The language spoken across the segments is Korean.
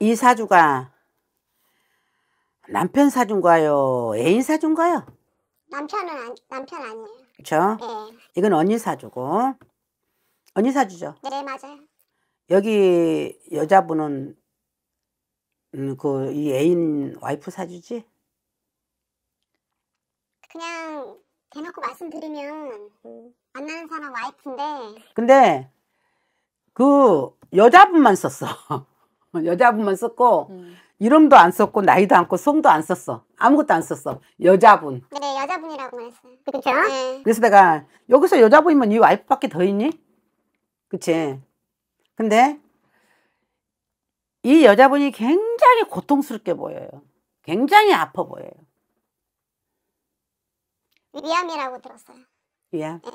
이 사주가 남편 사준가요? 애인 사준가요? 남편은 안, 남편 아니에요. 그렇죠? 네. 이건 언니 사주고 언니 사주죠? 네 맞아요. 여기 여자분은 음, 그이 애인 와이프 사주지? 그냥 대놓고 말씀드리면 만나는 사람 와이프인데 근데 그 여자분만 썼어. 어, 여자분만 썼고 음. 이름도 안 썼고 나이도 안고 성도 안 썼어. 아무것도 안 썼어. 여자분. 그래 네, 여자분이라고만 했어그렇 네. 그래서 내가 여기서 여자분이면 이 와이프밖에 더 있니? 그치? 근데 이 여자분이 굉장히 고통스럽게 보여요. 굉장히 아파 보여요. 위암이라고 들었어요. 위암? 예.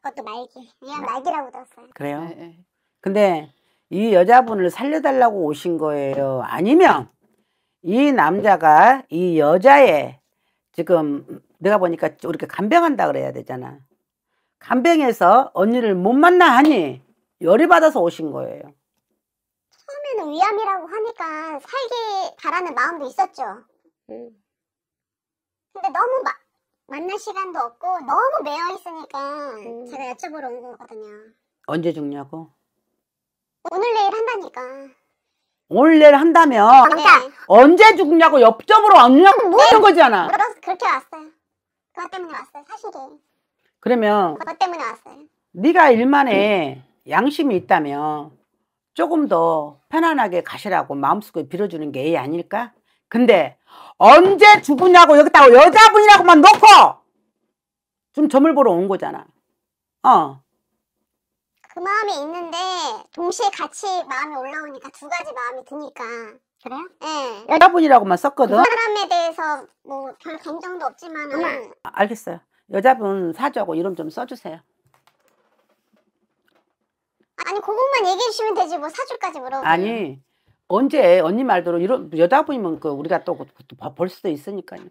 그것도 말기. 위암 말기라고 들었어요. 그래요? 에, 네, 근데 이 여자분을 살려달라고 오신 거예요. 아니면 이 남자가 이 여자의 지금 내가 보니까 이렇게 간병한다 그래야 되잖아. 간병해서 언니를 못 만나 하니 열이 받아서 오신 거예요. 처음에는 위암이라고 하니까 살기 바라는 마음도 있었죠. 음. 근데 너무 마, 만날 시간도 없고 너무 매여 있으니까 음. 제가 여쭤보러 온 거거든요. 언제 죽냐고? 오늘 내일 한다니까. 오늘 내일 한다면 네. 언제 죽냐고 옆점으로 왔냐고 묻는 음, 음. 거잖아. 물어서 그렇게 왔어요. 그것 때문에 왔어요. 사실이. 그러면 그것 때문에 왔어요. 네가 일만에 양심이 있다면 조금 더 편안하게 가시라고 마음속에 빌어주는 게 아닐까? 근데 언제 죽으냐고 여기다 여자분이라고만 놓고 좀 점을 보러 온 거잖아. 어. 그 마음이 있는데 동시에 같이 마음이 올라오니까 두 가지 마음이 드니까 그래요? 예. 여자분이라고만 썼거든. 그 사람에 대해서 뭐별 감정도 없지만 은 아, 알겠어요. 여자분 사주하고 이름 좀 써주세요. 아니 그것만 얘기해 주시면 되지 뭐 사주까지 물어보 아니 언제 언니 말대로 이런 여자분이면 그 우리가 또볼 그 수도 있으니까요.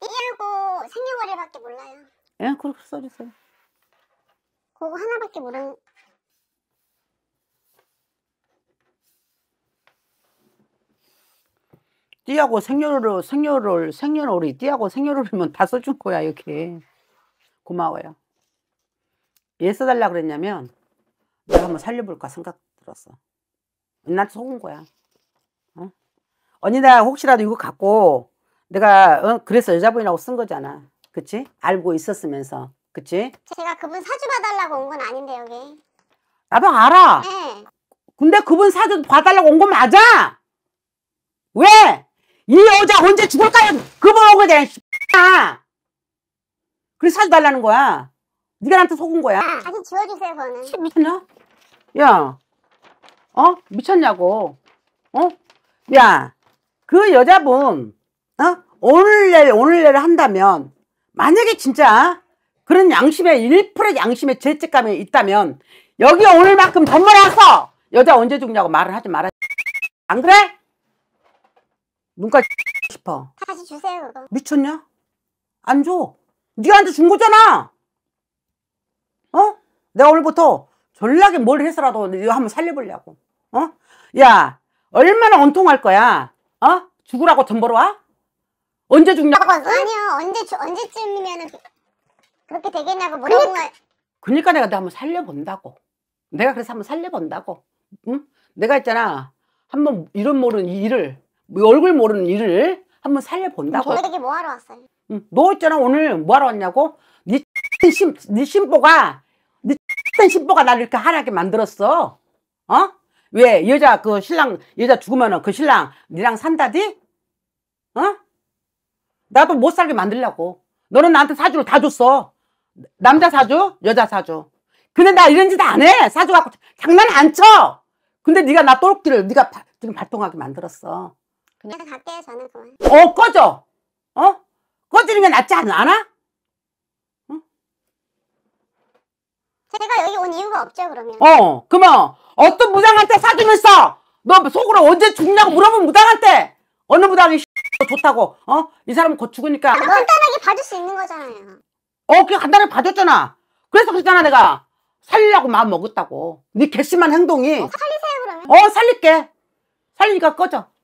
띠하 생년월일밖에 몰라요. 예, 그렇게 써주세요. 그거 하나밖에 모르는 띠하고 생년월일 생년월일 생년월일 띠하고 생년월일이면 다 써준 거야 이렇게 고마워요 얘 써달라 그랬냐면 내가 한번 살려볼까 생각 들었어 나한테 속은 거야 어? 언니 나 혹시라도 이거 갖고 내가 어? 그래서 여자분이라고 쓴 거잖아 그치 알고 있었으면서 그치? 제가 그분 사주 봐달라고 온 건 아닌데 여기. 나도 알아. 네. 근데 그분 사주 봐달라고 온 건 맞아. 왜? 이 여자 언제 죽을까요? 그분오고 그냥 아. 그래서 사주 달라는 거야. 네가 나한테 속은 거야. 아, 다시 지워주세요 그거는. 미쳤냐? 야, 어? 미쳤냐고. 어? 야, 그 여자분, 어? 오늘 내일 오늘 내일 한다면 만약에 진짜 그런 양심에 1% 양심의 죄책감이 있다면 여기 오늘만큼 돈 벌어서 여자 언제 죽냐고 말을 하지 말아 안 그래? 눈까지 싶어 다시 주세요 미쳤냐? 안 줘. 네 한테 준 거잖아. 어? 내가 오늘부터 전락에 뭘 해서라도 이 한번 살려보려고. 어? 야, 얼마나 온통할 거야. 어? 죽으라고 돈벌와 언제 죽냐고? 아니요, 언제, 언제쯤이면은. 그렇게 되겠냐고 물어본 거야. 그러니까 내가 내 한번 살려본다고. 내가 그래서 한번 살려본다고. 응? 내가 있잖아. 한번 이름 모르는 일을, 뭐 얼굴 모르는 일을 한번 살려본다고. 저에게 뭐 하러 왔어 응. 너 있잖아 오늘 뭐 하러 왔냐고? 네 심, 네 심보가 네 심보가 나를 이렇게 하락게 만들었어. 어? 왜 여자 그 신랑 여자 죽으면은 그 신랑 니랑 산다디? 어? 나도 못 살게 만들려고. 너는 나한테 사주를 다 줬어. 남자 사줘 여자 사줘 근데 나 이런 짓 안해 사줘갖고 장난 안쳐 근데 네가 나또록를 네가 바, 지금 발동하게 만들었어 그래 갈게 저는 그만 어 꺼져 어? 꺼지는 게 낫지 않아? 응? 어? 제가 여기 온 이유가 없죠 그러면 어그러 어떤 무당한테 사주면서 너 속으로 언제 죽냐고 물어본 무당한테 어느 무당이 좋다고 어? 이 사람 곧 죽으니까 아, 간단하게 봐줄 수 있는 거잖아요 어, 그게 간단하게 봐줬잖아. 그래서 그랬잖아, 내가. 살리려고 마음 먹었다고. 네 괘씸한 행동이. 어, 살리세요, 그러면. 어, 살릴게. 살리니까 꺼져.